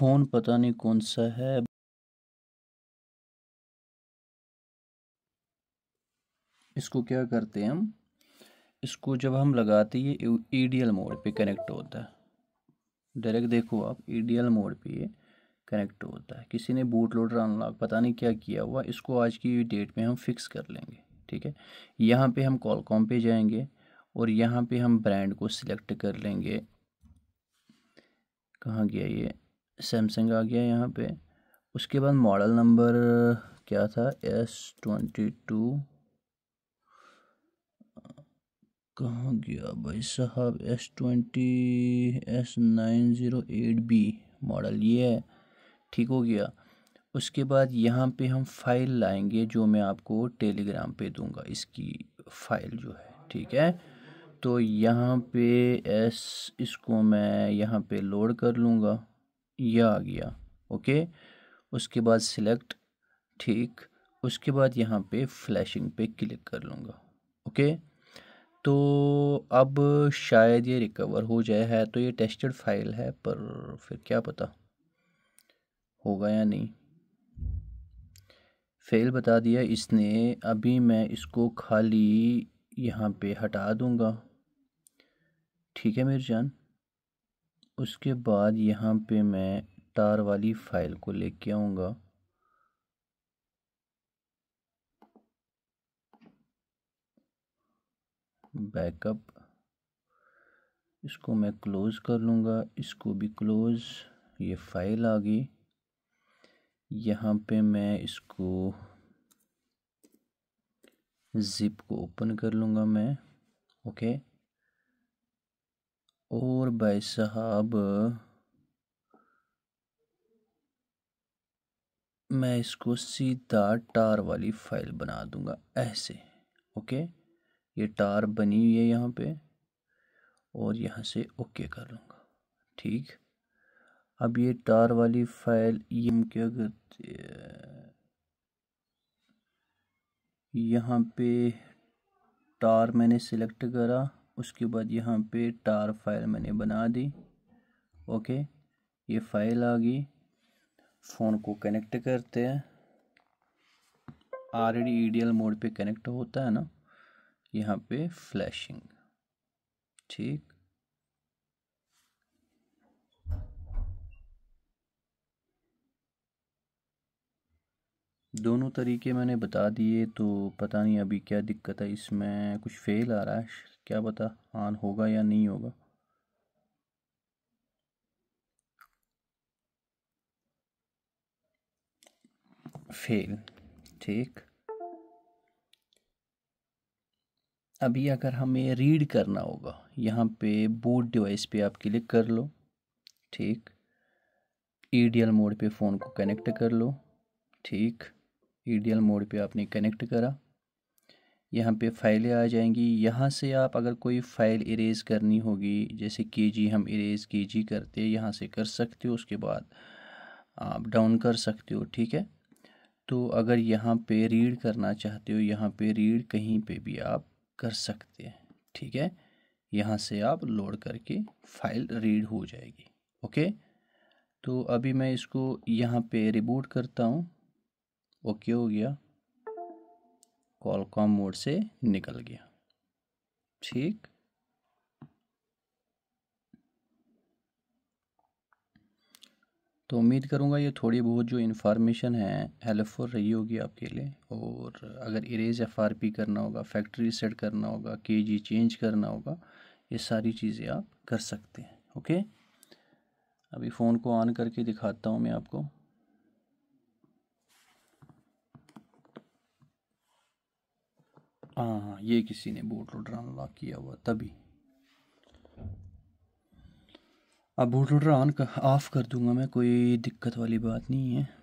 phone पता नहीं कौन सा है इसको क्या करते हैं हम इसको जब हम लगाते हैं ये ईडीएल e मोड पे कनेक्ट होता है डायरेक्ट देखो आप ईडीएल e मोड पे ये कनेक्ट होता है किसी ने बूट लोडर अनलॉक पता नहीं क्या किया हुआ इसको आज की डेट में हम फिक्स कर लेंगे ठीक है यहाँ पे हम कॉलकॉम पे जाएंगे और यहाँ पे हम ब्रांड को सिलेक्ट कर लेंगे कहाँ गया ये सैमसंग आ गया यहाँ पे उसके बाद मॉडल नंबर क्या था एस ट्वेंटी टू कहाँ गया भाई साहब S twenty S nine zero eight B model ये है ठीक हो गया उसके बाद यहाँ पे हम फाइल लाएंगे जो मैं आपको टेलीग्राम पे दूंगा इसकी फाइल जो है ठीक है तो यहाँ पे एस इसको मैं यहाँ पे लोड कर लूँगा यह आ गया ओके उसके बाद सिलेक्ट ठीक उसके बाद यहाँ पे फ्लैशिंग पे क्लिक कर लूँगा ओके तो अब शायद ये रिकवर हो जाए है तो ये टेस्टेड फाइल है पर फिर क्या पता होगा या नहीं फेल बता दिया इसने अभी मैं इसको खाली यहाँ पे हटा दूँगा ठीक है मेरी जान उसके बाद यहाँ पे मैं तार वाली फाइल को लेके आऊँगा बैकअप इसको मैं क्लोज़ कर लूँगा इसको भी क्लोज़ ये फाइल आ गई यहाँ पे मैं इसको ज़िप को ओपन कर लूँगा मैं ओके और भाई साहब मैं इसको सीधा टार वाली फाइल बना दूंगा ऐसे ओके ये टार बनी हुई है यहाँ पे और यहाँ से ओके कर लूँगा ठीक अब ये टार वाली फाइल ये हम क्या करते यहाँ पे टार मैंने सिलेक्ट करा उसके बाद यहाँ पे टार फाइल मैंने बना दी ओके ये फाइल आ गई फ़ोन को कनेक्ट करते हैं ऑलरेडी ईडीएल मोड पे कनेक्ट होता है ना यहाँ पे फ्लैशिंग ठीक दोनों तरीके मैंने बता दिए तो पता नहीं अभी क्या दिक्कत है इसमें कुछ फेल आ रहा है क्या पता ऑन होगा या नहीं होगा फेल ठीक अभी अगर हमें रीड करना होगा यहाँ पे बूट डिवाइस पे आप क्लिक कर लो ठीक ईडीएल मोड पे फ़ोन को कनेक्ट कर लो ठीक ईडीएल मोड पे आपने कनेक्ट करा यहाँ पे फाइलें आ जाएंगी यहाँ से आप अगर कोई फ़ाइल इरेज़ करनी होगी जैसे के जी हम इरेज़ के जी करते यहाँ से कर सकते हो उसके बाद आप डाउन कर सकते हो ठीक है तो अगर यहाँ पे रीड करना चाहते हो यहाँ पे रीड कहीं पे भी आप कर सकते हैं ठीक है यहाँ से आप लोड करके फाइल रीड हो जाएगी ओके तो अभी मैं इसको यहाँ पे रिबूट करता हूँ ओके हो गया कॉलकॉम मोड से निकल गया ठीक तो उम्मीद करूँगा ये थोड़ी बहुत जो इन्फॉर्मेशन है हेल्पफुल रही होगी आपके लिए और अगर इरेज एफ आर पी करना होगा फैक्ट्री सेट करना होगा के जी चेंज करना होगा ये सारी चीज़ें आप कर सकते हैं ओके अभी फ़ोन को ऑन करके दिखाता हूँ मैं आपको हाँ, हाँ ये किसी ने बूट लोडर अनलॉक किया हुआ तभी अब बूट लोडर ऑन ऑफ कर दूंगा मैं कोई दिक्कत वाली बात नहीं है